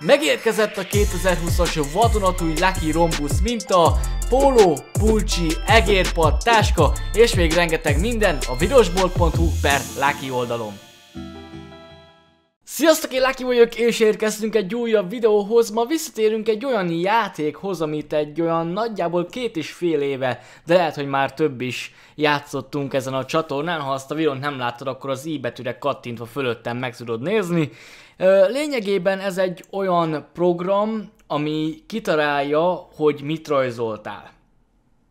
Megérkezett a 2020-as vadonatúj Lucky Rombus minta, póló, pulcsi, egérpad, táska és még rengeteg minden a virosbolt.hu per Lucky oldalon. Sziasztok, én Lucky vagyok, és érkeztünk egy újabb videóhoz. Ma visszatérünk egy olyan játékhoz, amit egy olyan nagyjából két és fél éve, de lehet, hogy már több is játszottunk ezen a csatornán. Ha azt a videót nem láttad, akkor az i betűre kattintva fölöttem meg tudod nézni. Lényegében ez egy olyan program, ami kitalálja, hogy mit rajzoltál.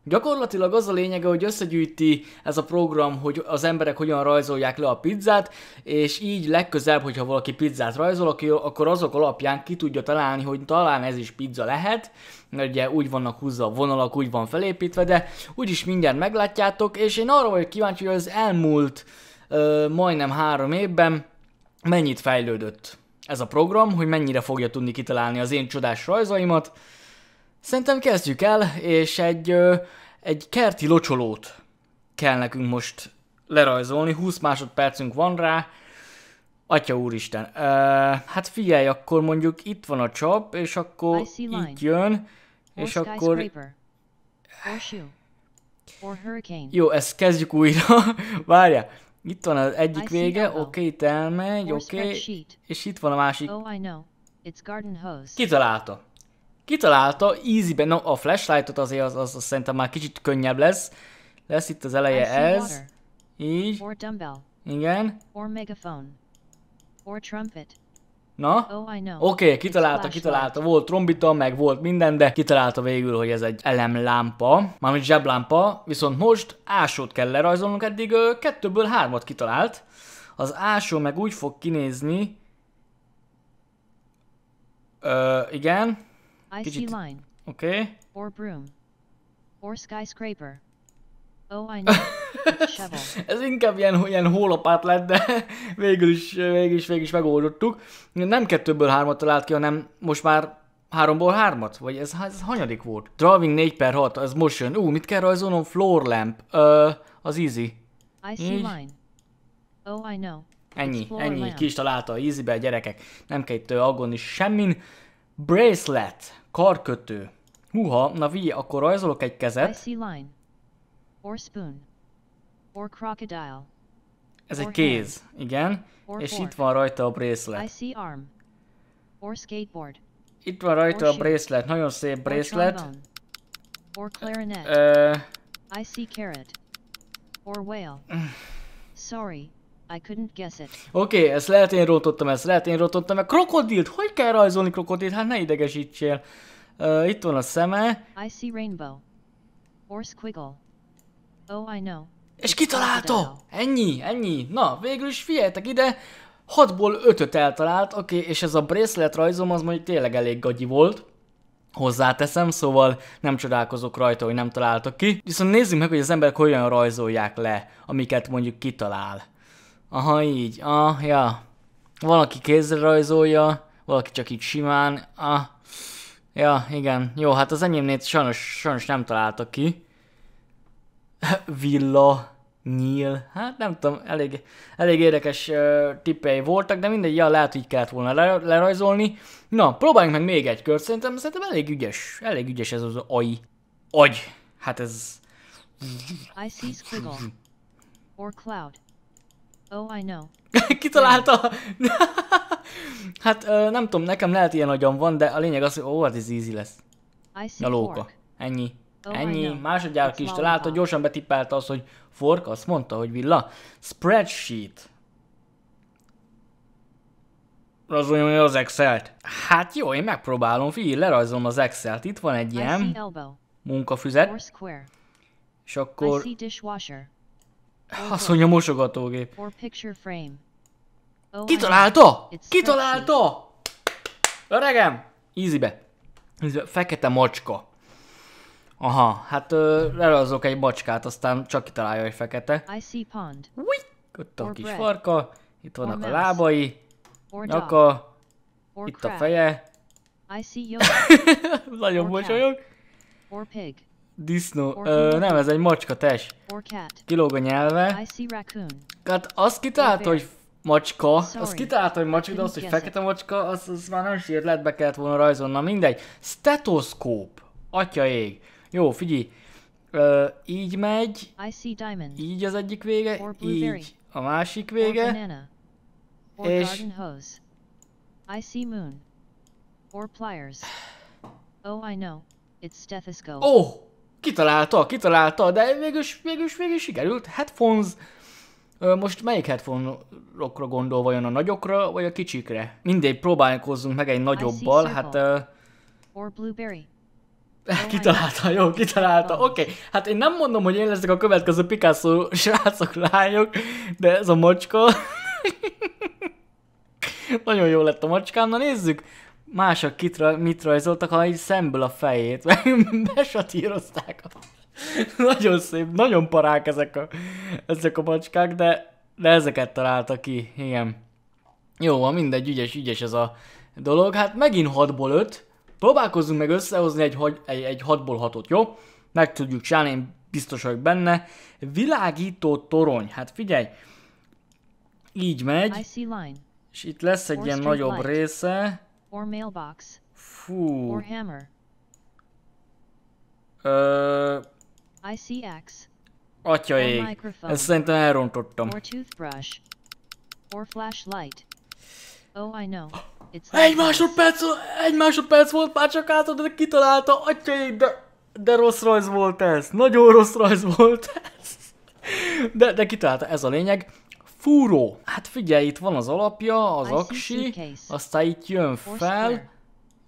Gyakorlatilag az a lényege, hogy összegyűjti ez a program, hogy az emberek hogyan rajzolják le a pizzát, és így legközelebb, hogyha valaki pizzát rajzol, akkor azok alapján ki tudja találni, hogy talán ez is pizza lehet, mert ugye úgy vannak húzza a vonalak, úgy van felépítve, de úgyis mindjárt meglátjátok, és én arra vagyok kíváncsi, hogy az elmúlt ö, majdnem három évben mennyit fejlődött ez a program, hogy mennyire fogja tudni kitalálni az én csodás rajzaimat, Szerintem kezdjük el, és egy, ö, egy kerti locsolót kell nekünk most lerajzolni. 20 másodpercünk van rá. Atya úristen. Ö, hát figyelj, akkor mondjuk itt van a csap, és akkor itt jön, és akkor... Jó, ezt kezdjük újra. Várja, Itt van az egyik vége, oké, okay, itt elmegy, oké, okay, és itt van a másik. Oh, Kitalálta kitalálta, easyben, no, a flashlightot azért az, az, az szerintem már kicsit könnyebb lesz. Lesz itt az eleje ez. Így. Or dumbbell. Igen. Or megaphone. Or trumpet. Na? Oh, Oké, okay, kitalálta, kitalálta. Volt trombita, meg volt minden, de kitalálta végül, hogy ez egy elemlámpa, mármint zseblámpa, viszont most ásót kell lerajzolnunk, eddig ö, kettőből hármat kitalált. Az ásó meg úgy fog kinézni... Ö, igen. I see line. Okay. Or broom. Or skyscraper. Oh, I know. Ez inkább ilyen, ilyen hólapát lett, de végül is, végül is, végül is megoldottuk. Nem kettőből hármat talált ki, hanem most már háromból hármat? Vagy ez, ez hanyadik volt? Driving 4 per 6, ez most jön. Ú, mit kell rajzolnom? Floor lamp. Ö, uh, az easy. I see line. Oh, I know. Ennyi, ennyi, ki is találta a gyerekek. Nem kell itt aggódni semmin. Bracelet. Karkötő. Húha, na vi, akkor rajzolok egy kezet. Ez egy kéz, igen. és itt van rajta a bracelet. Itt van rajta a bracelet, nagyon szép bracelet. Or Uh, I see carrot. Or whale. Öh. Sorry, I couldn't guess it. Oké, okay, ezt lehet én rótottam, ezt lehet én rótottam, mert krokodilt, hogy kell rajzolni krokodilt? Hát ne idegesítsél. Uh, itt van a szeme. I see rainbow. Or squiggle. Oh, I know. És kitalálta! Ennyi, ennyi. Na, végül is figyeljetek ide, 6-ból 5-öt eltalált, oké, okay, és ez a bracelet rajzom az mondjuk tényleg elég gagyi volt. Hozzáteszem, szóval nem csodálkozok rajta, hogy nem találtak ki. Viszont nézzük meg, hogy az emberek hogyan rajzolják le, amiket mondjuk kitalál. Aha, így. Ah, ja. Valaki kézre rajzolja, valaki csak így simán. Ah. Ja, igen. Jó, hát az enyémnél sajnos, sajnos nem találta ki. Villa, nyíl. Hát nem tudom, elég, elég érdekes uh, tippei voltak, de mindegy, ja, lehet, így kellett volna le, lerajzolni. Na, próbáljunk meg még egy kört. Szerintem, szerintem elég ügyes. Elég ügyes ez az AI. Agy. Hát ez... I see squiggle. Or cloud. Oh, I know. Kitalálta? hát nem tudom, nekem lehet ilyen agyam van, de a lényeg az, hogy oh, ez easy lesz. Nyalóka. Ennyi. Oh, Ennyi. Másodjára ki is találta, gyorsan betippelt az, hogy fork, azt mondta, hogy villa. Spreadsheet. Razoljam hogy az Excel-t. Hát jó, én megpróbálom, figyelj, lerajzolom az Excel-t. Itt van egy ilyen munkafüzet. És akkor... Azt mondja mosogatógép. Kitalálta? Kitalálta? Öregem! Easybe. Easybe. Fekete macska. Aha, hát lerazok egy macskát, aztán csak kitalálja, hogy fekete. Ott a kis farka, itt vannak a lábai, nyaka, itt a feje. Nagyon mosolyog. Disznó. Ö, nem, ez egy macska, tes. Kilóg a nyelve. Hát azt kitalálta, hogy macska, azt kitalálta, hogy macska, de azt, hogy fekete macska, az, az már nem sírt, lehet be kellett volna rajzolni. Na mindegy. Stetoszkóp. Atya ég. Jó, figyelj. Ö, így megy. Így az egyik vége, így a másik vége. És... I see moon. Or pliers. Oh, I know. It's stethoscope. Oh! Kitalálta, kitalálta, de végülis, végül is sikerült. Headphones. Most melyik headphone-okra gondol, vajon a nagyokra, vagy a kicsikre? Mindegy, próbálkozzunk meg egy nagyobbal, hát... Uh... Kitalálta, jó, kitalálta, oké. Okay. Hát én nem mondom, hogy én leszek a következő Picasso srácok, lányok, de ez a macska... Nagyon jó lett a macskám, na nézzük mások kitra, mit rajzoltak, hanem így szemből a fejét, meg besatírozták. nagyon szép, nagyon parák ezek a, ezek a macskák, de, de ezeket találta ki, igen. Jó, van mindegy, ügyes, ügyes ez a dolog. Hát megint 6-ból 5. Próbálkozzunk meg összehozni egy, egy, egy 6-ból 6-ot, jó? Meg tudjuk csinálni, én biztos vagyok benne. Világító torony, hát figyelj. Így megy. És itt lesz egy ilyen nagyobb light. része. Or mailbox. Fú. Or hammer. uh, ICX. Atya ég. Ezt szerintem elrontottam. Or toothbrush. Or flashlight. Oh, I know. It's egy másodperc, egy másodperc volt, már csak de kitalálta, atya ég, de, de rossz rajz volt ez. Nagyon rossz rajz volt ez. De, de kitalálta, ez a lényeg. Fúró. Hát figyelj, itt van az alapja, az aksi, aztán itt jön fel,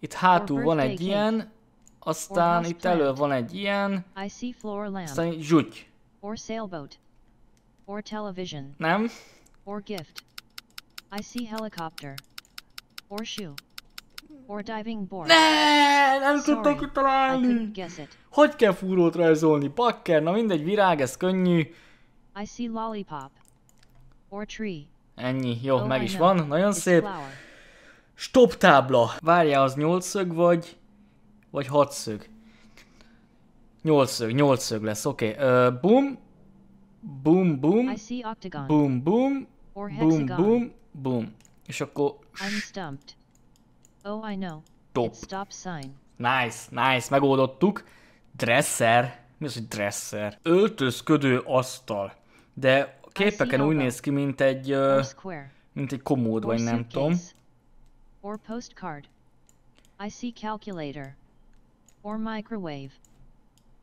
itt hátul van egy ilyen, aztán itt elő van egy ilyen, aztán itt Nem. Ne, nem tudtam kitalálni. Hogy kell fúrót rajzolni? pakker? na mindegy, virág, ez könnyű. I see lollipop. Ennyi, jó, meg is van, nagyon szép. Stop tábla. Várja az 8 szög vagy, vagy 6 szög? 8 szög, 8 szög lesz, oké. Okay. Uh, boom, boom, boom, boom, boom, boom, boom, boom. És akkor... Oh, stop. Nice, nice, megoldottuk. Dresser. Mi az, hogy dresser? Öltözködő asztal. De képeken úgy néz ki, mint egy, mint egy komód, vagy nem tudom. Or postcard. I see calculator. Or microwave.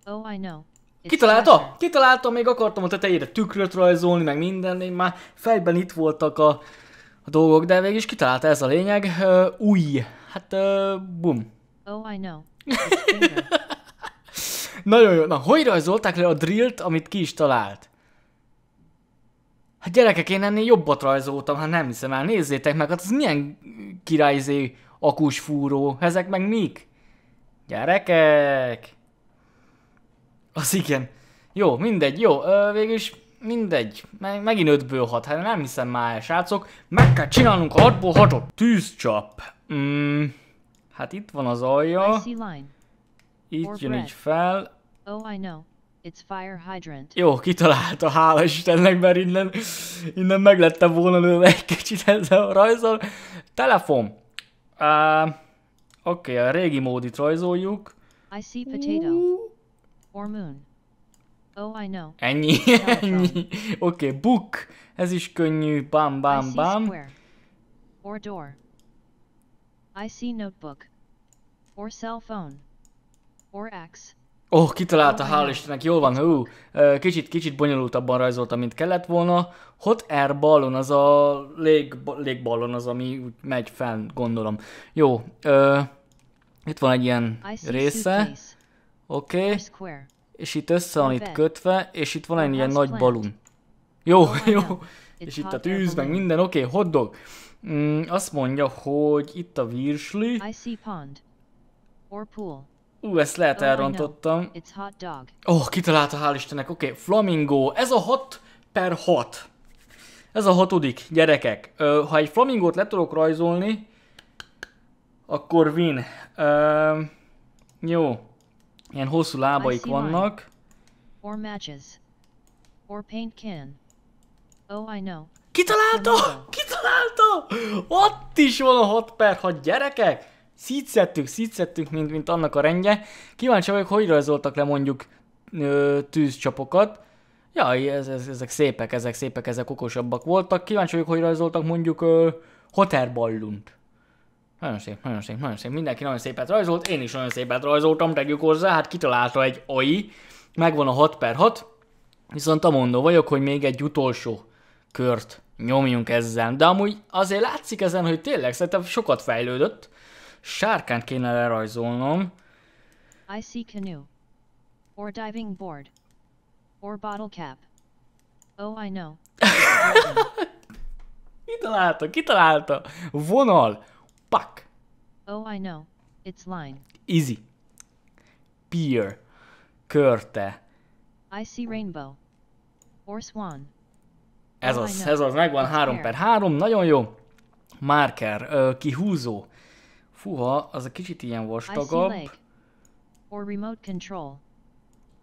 Oh, I know. Kitalálta? Kitalálta, még akartam a tetejére tükröt rajzolni, meg minden, én már fejben itt voltak a, a dolgok, de végig is kitalálta ez a lényeg. Uh, új, hát uh, bum. Oh, I know. Nagyon jó. Na, hogy rajzolták le a drillt, amit ki is talált? Hát gyerekek, én ennél jobbat rajzoltam, hát nem hiszem el. Nézzétek meg, hát ez milyen királyzé akus fúró. Ezek meg mik? Gyerekek! Az igen. Jó, mindegy, jó. Ö, végülis mindegy. Meg, megint ötből hat. Hát nem hiszem már, srácok. Meg kell csinálnunk a hatból hatot. Tűzcsap. Mm, hát itt van az alja. Itt jön így fel. Oh, I know. It's fire hydrant. Jó, kitalálta, hála Istennek, mert innen, innen meg lettem volna lőve egy kicsit ezzel a rajzol. Telefon. Uh, Oké, okay, a régi módit rajzoljuk. I see potato. Or moon. Oh, I know. Ennyi, ennyi. Oké, okay, book. Ez is könnyű. Bam, bam, bam. Or door. I see notebook. Or cell phone. Or axe. Ó, oh, kitalálta, oh, hál' Istennek, jól van, hú. Kicsit, kicsit bonyolultabban rajzolta, mint kellett volna. Hot air ballon, az a lég, légballon az, ami megy fel, gondolom. Jó, ö, itt van egy ilyen része. Oké. Okay. És itt össze van itt kötve, és itt van egy ilyen nagy balun. Jó, oh jó. És itt a tűz, meg minden, oké, okay, hotdog. Mm, azt mondja, hogy itt a virsli. I see pond. Or pool. Ú, ezt lehet elrontottam. Ó, oh, kitalálta, hál' Istennek. Oké, okay. flamingo. Ez a 6 per 6. Ez a hatodik, gyerekek. Ö, ha egy flamingót le tudok rajzolni, akkor win. Ö, jó. Ilyen hosszú lábaik vannak. Or matches. Or paint can. Oh, I know. Kitalálta! Kitalálta! Ott is van a 6 per 6 gyerekek! szítszettük, szítszettük, mint, mint annak a rendje. Kíváncsi vagyok, hogy rajzoltak le mondjuk ö, tűzcsapokat. Ja, ez, ez, ezek szépek, ezek szépek, ezek okosabbak voltak. Kíváncsi vagyok, hogy rajzoltak mondjuk ö, hoterballunt. Nagyon szép, nagyon szép, nagyon szép. Mindenki nagyon szépet rajzolt, én is nagyon szépet rajzoltam, tegyük hozzá, hát kitalálta egy AI, megvan a 6 per 6, viszont mondó vagyok, hogy még egy utolsó kört nyomjunk ezzel. De amúgy azért látszik ezen, hogy tényleg szerintem sokat fejlődött, sárkán kéne lerajzolnom. I see canoe. Or diving board. Or bottle cap. Oh, I know. kitalálta, kitalálta. Vonal. Pak. Oh, I know. It's line. Easy. Pier. Körte. I see rainbow. Or swan. Ez oh, az, ez az, megvan 3 per 3, nagyon jó. Marker, kihúzó. Fuha, az a kicsit ilyen vastagabb. Or remote control.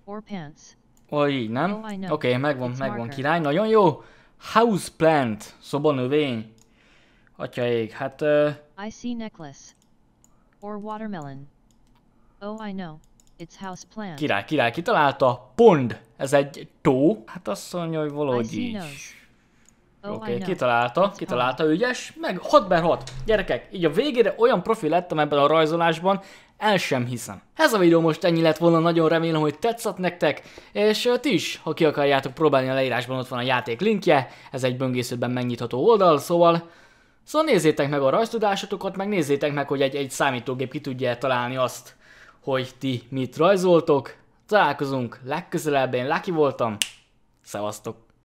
Or pants. Oh, így, nem? Oh, Oké, okay, megvan, It's megvan, marker. király. Nagyon jó! House plant, szobanövény. Atya ég, hát... Uh... I see necklace. Or watermelon. Oh, I know. It's house plant. Király, király, kitalálta. Pond. Ez egy tó. Hát azt mondja, hogy valahogy így. Nose. Oh, Oké, okay, kitalálta, kitalálta, ügyes, meg 6x6. Gyerekek, így a végére olyan profi lettem ebben a rajzolásban, el sem hiszem. Ez a videó most ennyi lett volna, nagyon remélem, hogy tetszett nektek, és ti is, ha ki akarjátok próbálni a leírásban, ott van a játék linkje, ez egy böngészőben megnyitható oldal, szóval... Szóval nézzétek meg a rajztudásatokat, meg nézzétek meg, hogy egy, egy számítógép ki tudja találni azt, hogy ti mit rajzoltok. Találkozunk legközelebb, én Lucky voltam, szevasztok!